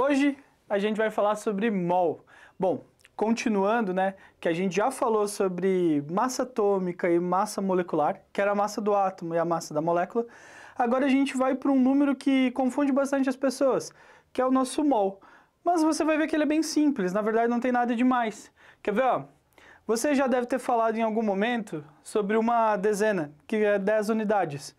Hoje a gente vai falar sobre mol. Bom, continuando, né, que a gente já falou sobre massa atômica e massa molecular, que era a massa do átomo e a massa da molécula. Agora a gente vai para um número que confunde bastante as pessoas, que é o nosso mol. Mas você vai ver que ele é bem simples, na verdade não tem nada demais. Quer ver, ó? Você já deve ter falado em algum momento sobre uma dezena, que é 10 unidades.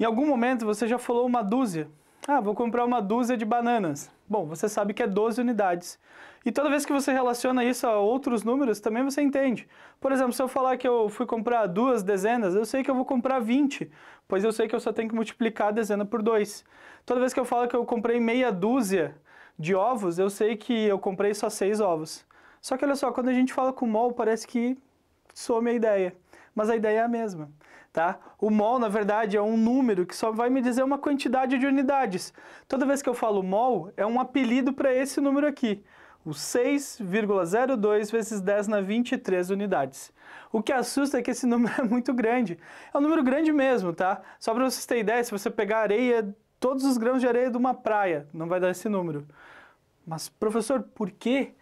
Em algum momento você já falou uma dúzia, ah, vou comprar uma dúzia de bananas. Bom, você sabe que é 12 unidades. E toda vez que você relaciona isso a outros números, também você entende. Por exemplo, se eu falar que eu fui comprar duas dezenas, eu sei que eu vou comprar 20, pois eu sei que eu só tenho que multiplicar a dezena por 2. Toda vez que eu falo que eu comprei meia dúzia de ovos, eu sei que eu comprei só 6 ovos. Só que olha só, quando a gente fala com mol, parece que some a ideia. Mas a ideia é a mesma tá? O mol, na verdade, é um número que só vai me dizer uma quantidade de unidades. Toda vez que eu falo mol, é um apelido para esse número aqui, o 6,02 vezes 10 na 23 unidades. O que assusta é que esse número é muito grande. É um número grande mesmo, tá? Só para vocês terem ideia, se você pegar areia, todos os grãos de areia de uma praia, não vai dar esse número. Mas, professor, por que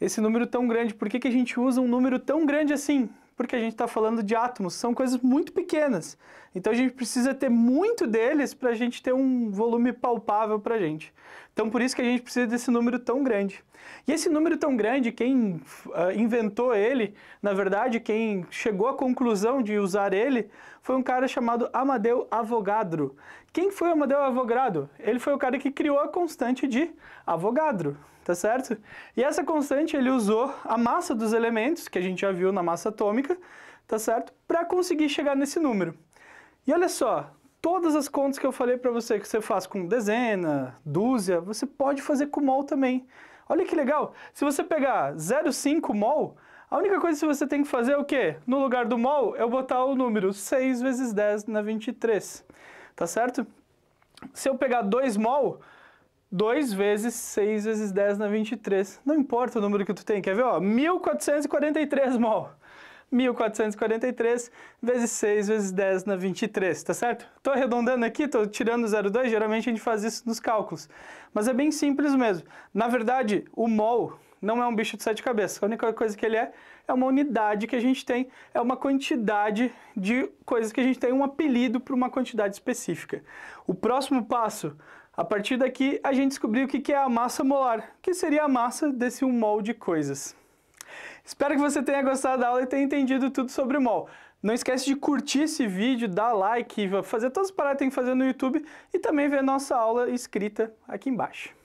esse número tão grande? Por que, que a gente usa um número tão grande assim? porque a gente está falando de átomos, são coisas muito pequenas. Então a gente precisa ter muito deles para a gente ter um volume palpável para a gente. Então, por isso que a gente precisa desse número tão grande. E esse número tão grande, quem uh, inventou ele, na verdade, quem chegou à conclusão de usar ele, foi um cara chamado Amadeu Avogadro. Quem foi Amadeu Avogadro? Ele foi o cara que criou a constante de Avogadro, tá certo? E essa constante ele usou a massa dos elementos, que a gente já viu na massa atômica, tá certo? Para conseguir chegar nesse número. E olha só, Todas as contas que eu falei para você que você faz com dezena, dúzia, você pode fazer com mol também. Olha que legal! Se você pegar 0,5 mol, a única coisa que você tem que fazer é o quê? No lugar do mol, é eu botar o número 6 vezes 10 na 23, tá certo? Se eu pegar 2 mol, 2 vezes 6 vezes 10 na 23, não importa o número que tu tem, quer ver? Ó, 1443 mol. 1443 vezes 6 vezes 10 na 23, tá certo? Estou arredondando aqui, estou tirando 0,2, geralmente a gente faz isso nos cálculos. Mas é bem simples mesmo. Na verdade, o mol não é um bicho de sete cabeças. A única coisa que ele é é uma unidade que a gente tem, é uma quantidade de coisas que a gente tem, um apelido para uma quantidade específica. O próximo passo, a partir daqui, a gente descobriu o que é a massa molar, que seria a massa desse um mol de coisas. Espero que você tenha gostado da aula e tenha entendido tudo sobre o MOL. Não esquece de curtir esse vídeo, dar like, fazer todas as paradas que tem que fazer no YouTube e também ver nossa aula escrita aqui embaixo.